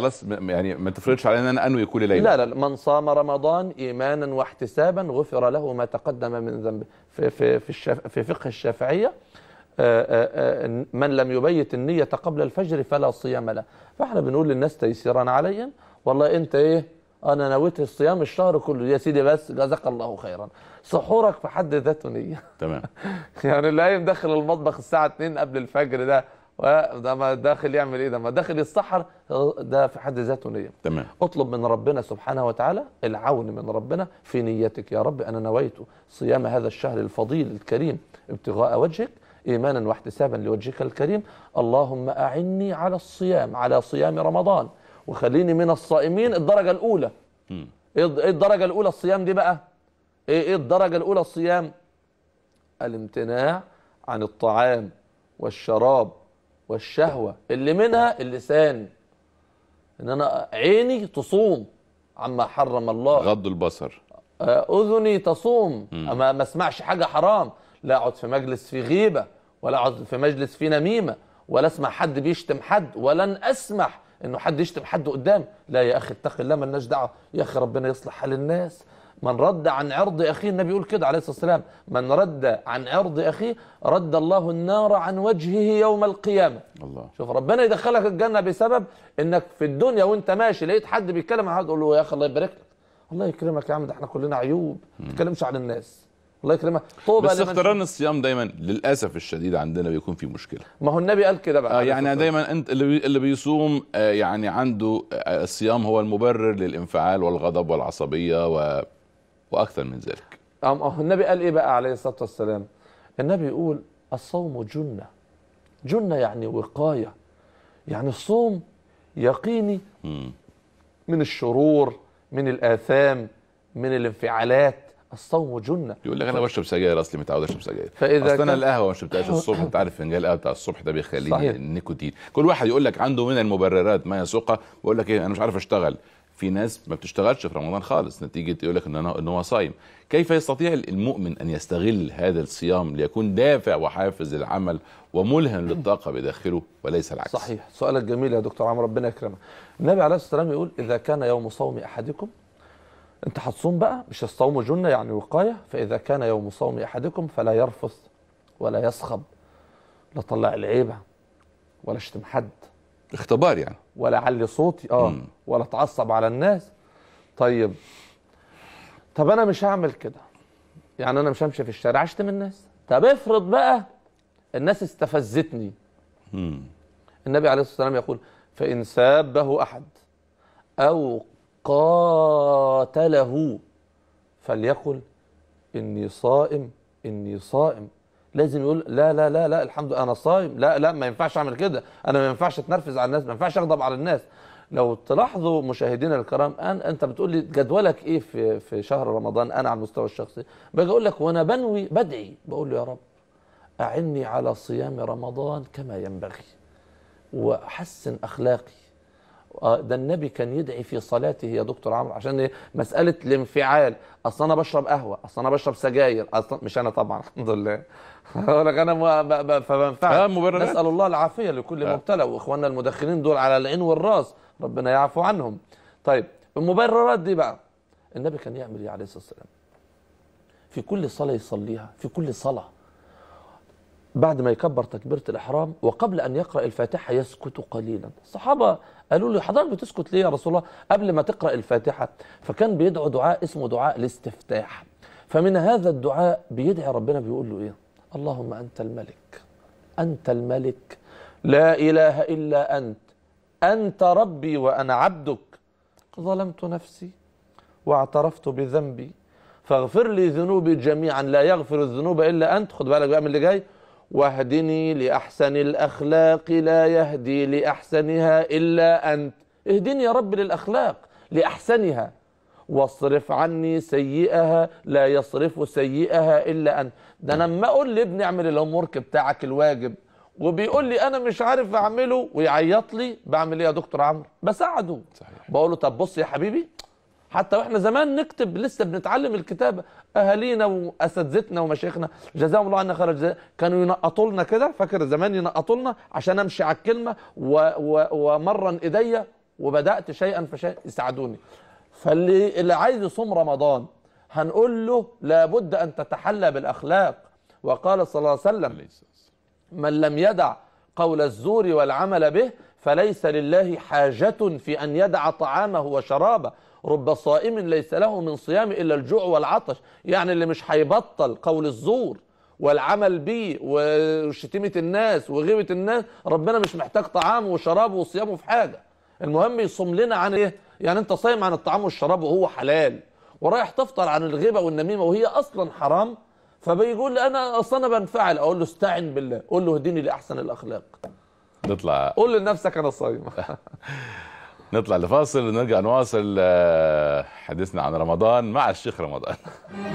خلاص يعني ما تفرضش علينا ان انوي كل ليله لا لا من صام رمضان ايمانا واحتسابا غفر له ما تقدم من ذنبه في في في, الشف في فقه الشافعيه آه، آه، آه، من لم يبيت النية قبل الفجر فلا صيام له فاحنا بنقول للناس تيسيرا عليا والله انت ايه انا نويت الصيام الشهر كله يا سيدي بس جزاك الله خيرا سحورك في حد ذاته نية تمام يعني اللي قايم داخل المطبخ الساعة 2 قبل الفجر ده وده ما داخل يعمل ايه ده ما داخل يتسحر ده في حد ذاته نيه تمام اطلب من ربنا سبحانه وتعالى العون من ربنا في نيتك يا رب انا نويت صيام هذا الشهر الفضيل الكريم ابتغاء وجهك ايمانا واحتسابا لوجهك الكريم اللهم اعني على الصيام على صيام رمضان وخليني من الصائمين الدرجه الاولى إيه, ايه الدرجه الاولى الصيام دي بقى ايه ايه الدرجه الاولى الصيام الامتناع عن الطعام والشراب والشهوة اللي منها اللسان إن أنا عيني تصوم عما حرم الله غض البصر آه، أذني تصوم أما ما اسمعش حاجة حرام لا أقعد في مجلس فيه غيبة ولا أقعد في مجلس فيه نميمة ولا أسمع حد بيشتم حد ولن أسمح إنه حد يشتم حد قدام لا يا أخي اتق الله ملناش دعوة يا أخي ربنا يصلح حال الناس من رد عن عرض أخيه النبي يقول كده عليه الصلاة والسلام من رد عن عرض أخيه رد الله النار عن وجهه يوم القيامة الله. شوف ربنا يدخلك الجنة بسبب أنك في الدنيا وأنت ماشي لقيت حد بيتكلم عن تقول له يا أخي الله يبارك لك الله يكرمك يا عم ده احنا كلنا عيوب ما تتكلمش عن الناس الله يكرمك طوبى بس اقتران الصيام دايما للاسف الشديد عندنا بيكون في مشكله ما هو النبي قال كده بقى آه يعني دايما انت اللي بيصوم آه يعني عنده آه الصيام هو المبرر للانفعال والغضب والعصبيه و واكثر من ذلك أه، النبي قال ايه بقى عليه الصلاه والسلام النبي يقول الصوم جنه جنه يعني وقايه يعني الصوم يقيني من الشرور من الاثام من الانفعالات الصوم جنه يقول لك انا بشرب سجاير اصلي متعود اشرب سجاير فاذا اصل انا القهوه ما شربتهاش الصبح انت عارف فنجان القهوه بتاع الصبح ده بيخليني النيكوتين كل واحد يقول لك عنده من المبررات ما يسوقها بيقول لك ايه انا مش عارف اشتغل في ناس ما بتشتغلش في رمضان خالص نتيجه يقول لك ان انا ان هو صايم كيف يستطيع المؤمن ان يستغل هذا الصيام ليكون دافع وحافز للعمل وملهم للطاقه بداخله وليس العكس صحيح سؤالك جميل يا دكتور عمرو ربنا يكرمك النبي عليه الصلاه والسلام يقول اذا كان يوم صوم احدكم انت هتصوم بقى مش الصوم جنه يعني وقايه فاذا كان يوم صوم احدكم فلا يرفث ولا يصخب لا طلع العيبه ولا اشتم حد اختبار يعني ولا اعلي صوتي اه مم. ولا اتعصب على الناس طيب طب انا مش هعمل كده يعني انا مش همشي في الشارع اشتم الناس طب افرض بقى الناس استفزتني مم. النبي عليه الصلاه والسلام يقول فان سابه احد او قاتله فليقل اني صائم اني صائم لازم يقول لا لا لا لا الحمد لله انا صايم لا لا ما ينفعش اعمل كده انا ما ينفعش اتنرفز على الناس ما ينفعش اغضب على الناس لو تلاحظوا مشاهدينا الكرام أن انت بتقول لي جدولك ايه في في شهر رمضان انا على المستوى الشخصي باجي اقول لك وانا بنوي بدعي بقول له يا رب اعني على صيام رمضان كما ينبغي واحسن اخلاقي آه، ده النبي كان يدعي في صلاته يا دكتور عمرو عشان ايه مساله الانفعال اصل انا بشرب قهوه اصل انا بشرب سجاير اصل مش انا طبعا الحمد لله اقول لك انا فبنفع نسال الله العافيه لكل مبتلى واخواننا المدخنين دول على العين والراس ربنا يعفو عنهم طيب المبررات دي بقى النبي كان يعمل ايه عليه الصلاه والسلام في كل صلاه يصليها في كل صلاه بعد ما يكبر تكبيرة الإحرام وقبل أن يقرأ الفاتحة يسكت قليلا الصحابة قالوا له حضرتك بتسكت ليه يا رسول الله قبل ما تقرأ الفاتحة فكان بيدعو دعاء اسمه دعاء الاستفتاح فمن هذا الدعاء بيدعي ربنا بيقول له إيه اللهم أنت الملك أنت الملك لا إله إلا أنت أنت ربي وأنا عبدك ظلمت نفسي واعترفت بذنبي فاغفر لي ذنوبي جميعا لا يغفر الذنوب إلا أنت خد بالك بقى من اللي جاي واهدني لأحسن الأخلاق لا يهدي لأحسنها إلا أنت اهدني يا رب للأخلاق لأحسنها واصرف عني سيئها لا يصرف سيئها إلا أنت ده أنا لما أقول لابني أعمل الهوم بتاعك الواجب وبيقول لي انا مش عارف اعمله ويعيط لي بعمل ايه يا دكتور عمرو بساعده صحيح. بقول له طب بص يا حبيبي حتى واحنا زمان نكتب لسه بنتعلم الكتابه اهالينا واساتذتنا ومشايخنا جزاهم الله عنا خير كانوا ينقطوا لنا كده فاكر زمان ينقطوا لنا عشان امشي على الكلمه و... و... ومرن ايديا وبدات شيئا فشيئا يساعدوني فاللي اللي عايز يصوم رمضان هنقول له لابد ان تتحلى بالاخلاق وقال صلى الله عليه وسلم من لم يدع قول الزور والعمل به فليس لله حاجة في أن يدع طعامه وشرابه رب صائم ليس له من صيام إلا الجوع والعطش يعني اللي مش هيبطل قول الزور والعمل به وشتيمة الناس وغيبة الناس ربنا مش محتاج طعامه وشرابه وصيامه في حاجة المهم يصوم لنا عن ايه يعني انت صايم عن الطعام والشراب وهو حلال ورايح تفطر عن الغيبة والنميمة وهي اصلا حرام فبيقول لي انا اصلا انا بنفعل اقول له استعن بالله قول له اهدني لاحسن الاخلاق تطلع قول لنفسك انا صايم نطلع لفاصل ونرجع نواصل آه، حديثنا عن رمضان مع الشيخ رمضان